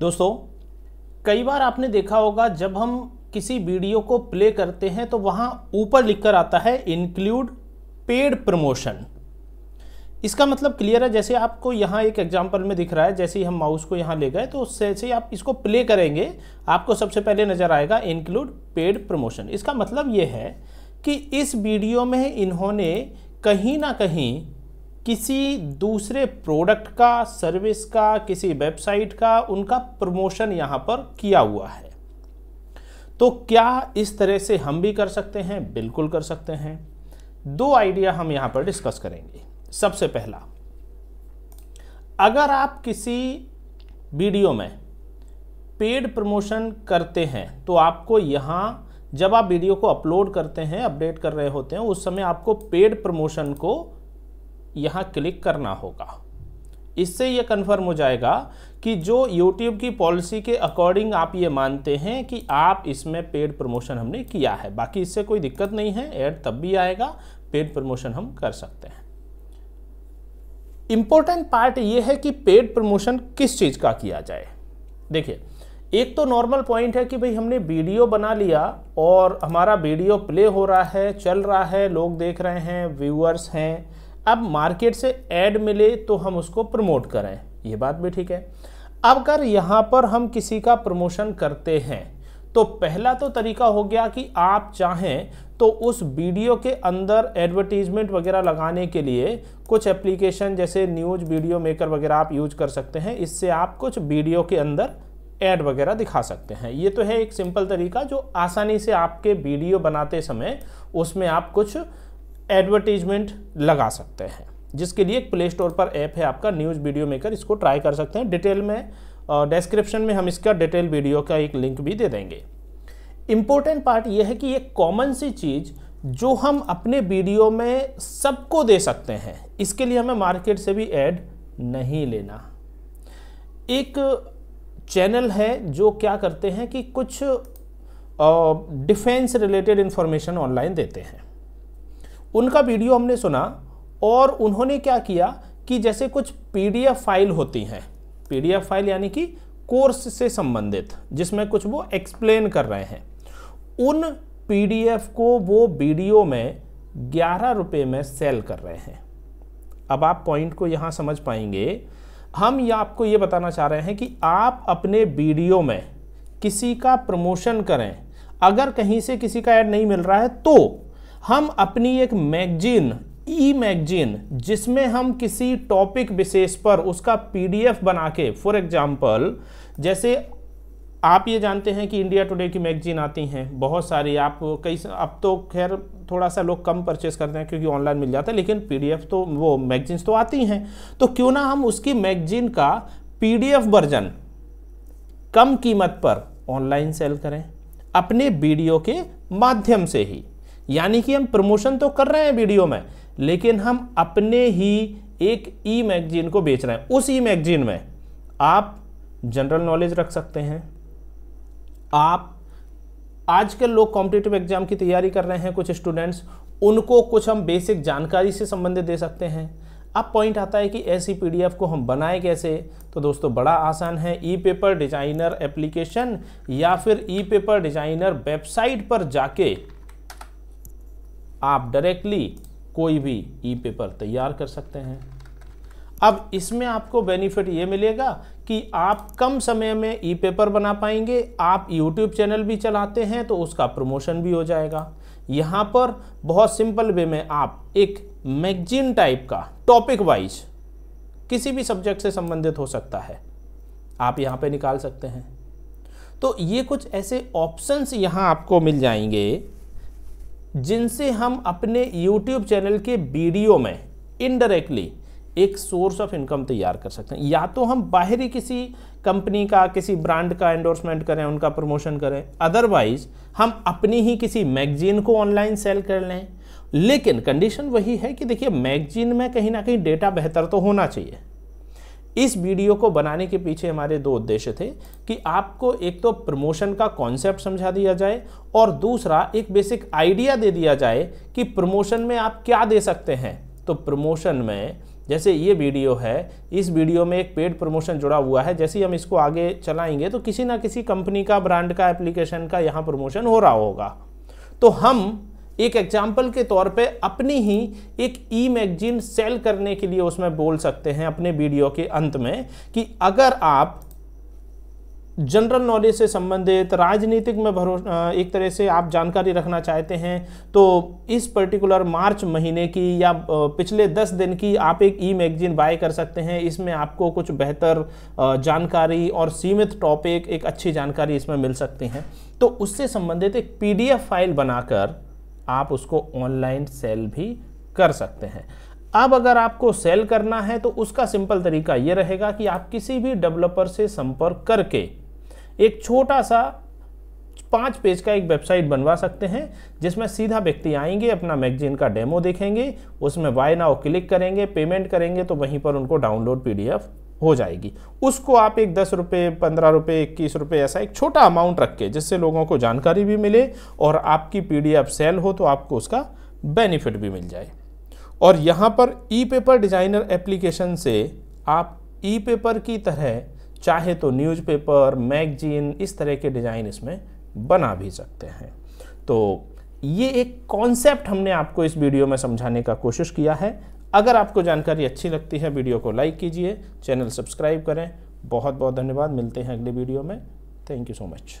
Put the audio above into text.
दोस्तों कई बार आपने देखा होगा जब हम किसी वीडियो को प्ले करते हैं तो वहाँ ऊपर लिखकर आता है इंक्लूड पेड प्रमोशन इसका मतलब क्लियर है जैसे आपको यहाँ एक एग्जाम्पल में दिख रहा है जैसे ही हम माउस को यहाँ ले गए तो उससे जैसे आप इसको प्ले करेंगे आपको सबसे पहले नज़र आएगा इंक्लूड पेड प्रमोशन इसका मतलब ये है कि इस वीडियो में इन्होंने कहीं ना कहीं किसी दूसरे प्रोडक्ट का सर्विस का किसी वेबसाइट का उनका प्रमोशन यहाँ पर किया हुआ है तो क्या इस तरह से हम भी कर सकते हैं बिल्कुल कर सकते हैं दो आइडिया हम यहाँ पर डिस्कस करेंगे सबसे पहला अगर आप किसी वीडियो में पेड प्रमोशन करते हैं तो आपको यहाँ जब आप वीडियो को अपलोड करते हैं अपडेट कर रहे होते हैं उस समय आपको पेड प्रमोशन को यहाँ क्लिक करना होगा इससे ये कन्फर्म हो जाएगा कि जो यूट्यूब की पॉलिसी के अकॉर्डिंग आप ये मानते हैं कि आप इसमें पेड प्रमोशन हमने किया है बाकी इससे कोई दिक्कत नहीं है एड तब भी आएगा पेड प्रमोशन हम कर सकते हैं इम्पोर्टेंट पार्ट ये है कि पेड प्रमोशन किस चीज़ का किया जाए देखिए एक तो नॉर्मल पॉइंट है कि भाई हमने वीडियो बना लिया और हमारा वीडियो प्ले हो रहा है चल रहा है लोग देख रहे हैं व्यूअर्स हैं अब मार्केट से एड मिले तो हम उसको प्रमोट करें ये बात भी ठीक है अब अगर यहाँ पर हम किसी का प्रमोशन करते हैं तो पहला तो तरीका हो गया कि आप चाहें तो उस वीडियो के अंदर एडवर्टीजमेंट वगैरह लगाने के लिए कुछ एप्लीकेशन जैसे न्यूज वीडियो मेकर वगैरह आप यूज कर सकते हैं इससे आप कुछ वीडियो के अंदर एड वगैरह दिखा सकते हैं ये तो है एक सिंपल तरीका जो आसानी से आपके वीडियो बनाते समय उसमें आप कुछ एडवर्टीजमेंट लगा सकते हैं जिसके लिए एक प्ले स्टोर पर ऐप है आपका न्यूज़ वीडियो मेकर इसको ट्राई कर सकते हैं डिटेल में डिस्क्रिप्शन में हम इसका डिटेल वीडियो का एक लिंक भी दे देंगे इम्पोर्टेंट पार्ट यह है कि एक कॉमन सी चीज़ जो हम अपने वीडियो में सबको दे सकते हैं इसके लिए हमें मार्केट से भी ऐड नहीं लेना एक चैनल है जो क्या करते हैं कि कुछ डिफेंस रिलेटेड इन्फॉर्मेशन ऑनलाइन देते हैं उनका वीडियो हमने सुना और उन्होंने क्या किया कि जैसे कुछ पीडीएफ फाइल होती हैं पीडीएफ फाइल यानी कि कोर्स से संबंधित जिसमें कुछ वो एक्सप्लेन कर रहे हैं उन पीडीएफ को वो वीडियो में ग्यारह रुपये में सेल कर रहे हैं अब आप पॉइंट को यहाँ समझ पाएंगे हम ये आपको ये बताना चाह रहे हैं कि आप अपने वीडियो में किसी का प्रमोशन करें अगर कहीं से किसी का ऐड नहीं मिल रहा है तो हम अपनी एक मैगजीन ई मैगजीन जिसमें हम किसी टॉपिक विशेष पर उसका पीडीएफ बना के फॉर एग्जांपल जैसे आप ये जानते हैं कि इंडिया टुडे की मैगजीन आती हैं बहुत सारी आप कई अब तो खैर थोड़ा सा लोग कम परचेज करते हैं क्योंकि ऑनलाइन मिल जाता है लेकिन पीडीएफ तो वो मैगजीन्स तो आती हैं तो क्यों ना हम उसकी मैगजीन का पीडीएफ वर्जन कम कीमत पर ऑनलाइन सेल करें अपने वीडियो के माध्यम से ही यानी कि हम प्रमोशन तो कर रहे हैं वीडियो में लेकिन हम अपने ही एक ई मैगजीन को बेच रहे हैं उस ई मैगजीन में आप जनरल नॉलेज रख सकते हैं आप आजकल लोग कॉम्पिटेटिव एग्जाम की तैयारी कर रहे हैं कुछ स्टूडेंट्स उनको कुछ हम बेसिक जानकारी से संबंधित दे सकते हैं अब पॉइंट आता है कि ऐसी पीडीएफ को हम बनाए कैसे तो दोस्तों बड़ा आसान है ई पेपर डिजाइनर एप्लीकेशन या फिर ई पेपर डिजाइनर वेबसाइट पर जाके आप डायरेक्टली कोई भी ई पेपर तैयार कर सकते हैं अब इसमें आपको बेनिफिट ये मिलेगा कि आप कम समय में ई पेपर बना पाएंगे आप यूट्यूब चैनल भी चलाते हैं तो उसका प्रमोशन भी हो जाएगा यहाँ पर बहुत सिंपल वे में आप एक मैगजीन टाइप का टॉपिक वाइज किसी भी सब्जेक्ट से संबंधित हो सकता है आप यहाँ पे निकाल सकते हैं तो ये कुछ ऐसे ऑप्शंस यहाँ आपको मिल जाएंगे जिनसे हम अपने यूट्यूब चैनल के वीडियो में इनडायरेक्टली एक सोर्स ऑफ इनकम तैयार कर सकते हैं या तो हम बाहरी किसी कंपनी का किसी ब्रांड का एंडोर्समेंट करें उनका प्रमोशन करें अदरवाइज हम अपनी ही किसी मैगजीन को ऑनलाइन सेल कर लें लेकिन कंडीशन वही है कि देखिए मैगजीन में कहीं ना कहीं डेटा बेहतर तो होना चाहिए इस वीडियो को बनाने के पीछे हमारे दो उद्देश्य थे कि आपको एक तो प्रमोशन का कॉन्सेप्ट समझा दिया जाए और दूसरा एक बेसिक आइडिया दे दिया जाए कि प्रमोशन में आप क्या दे सकते हैं तो प्रमोशन में जैसे ये वीडियो है इस वीडियो में एक पेड प्रमोशन जुड़ा हुआ है जैसे हम इसको आगे चलाएंगे तो किसी ना किसी कंपनी का ब्रांड का एप्लीकेशन का यहाँ प्रमोशन हो रहा होगा तो हम एक एग्जाम्पल के तौर पे अपनी ही एक ई मैगजीन सेल करने के लिए उसमें बोल सकते हैं अपने वीडियो के अंत में कि अगर आप जनरल नॉलेज से संबंधित राजनीतिक में भरो एक तरह से आप जानकारी रखना चाहते हैं तो इस पर्टिकुलर मार्च महीने की या पिछले दस दिन की आप एक ई मैगजीन बाय कर सकते हैं इसमें आपको कुछ बेहतर जानकारी और सीमित टॉपिक एक अच्छी जानकारी इसमें मिल सकती हैं तो उससे संबंधित एक पीडीएफ फाइल बनाकर आप उसको ऑनलाइन सेल भी कर सकते हैं अब अगर आपको सेल करना है तो उसका सिंपल तरीका ये रहेगा कि आप किसी भी डेवलपर से संपर्क करके एक छोटा सा पांच पेज का एक वेबसाइट बनवा सकते हैं जिसमें सीधा व्यक्ति आएंगे अपना मैगजीन का डेमो देखेंगे उसमें बाय नाउ क्लिक करेंगे पेमेंट करेंगे तो वहीं पर उनको डाउनलोड पीडीएफ हो जाएगी उसको आप एक दस रुपये पंद्रह रुपये इक्कीस रुपये ऐसा एक छोटा अमाउंट रख के जिससे लोगों को जानकारी भी मिले और आपकी एफ सेल हो तो आपको उसका बेनिफिट भी मिल जाए और यहाँ पर ई पेपर डिज़ाइनर एप्लीकेशन से आप ई पेपर की तरह चाहे तो न्यूज़पेपर मैगजीन इस तरह के डिज़ाइन इसमें बना भी सकते हैं तो ये एक कॉन्सेप्ट हमने आपको इस वीडियो में समझाने का कोशिश किया है अगर आपको जानकारी अच्छी लगती है वीडियो को लाइक कीजिए चैनल सब्सक्राइब करें बहुत बहुत धन्यवाद मिलते हैं अगले वीडियो में थैंक यू सो मच